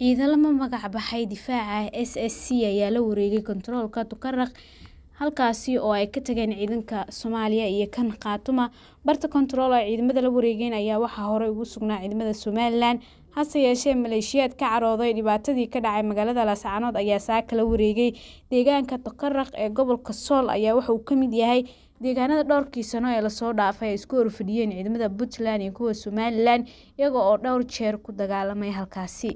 Ciidamo magac baxay difaaca ah, c ayaa la wareegay kontaroolka tukarak halkaasi oo ay ka tageen ciidanka Soomaaliya iyo kan Khaatuma barta kontarool ay ciidamada la wareegeen ayaa waxaa horey ugu sugnaa ciidamada Somaliland hase yeeshee maleeshiyaad ka carooday dhibaatadii ka dhacay magaalada lascanood ayaa saaka la wareegay deegaanka tukarak ee gobolka Sool ayaa waxa uu ka mid yahay deegaanada dhowrkii sano ee lasoo dhaafay ay isku orfadhiyeen ciidamada Puntland iyo kuwa somalilan iyaga oo dhowr jeer ku dagaalamay halkaasi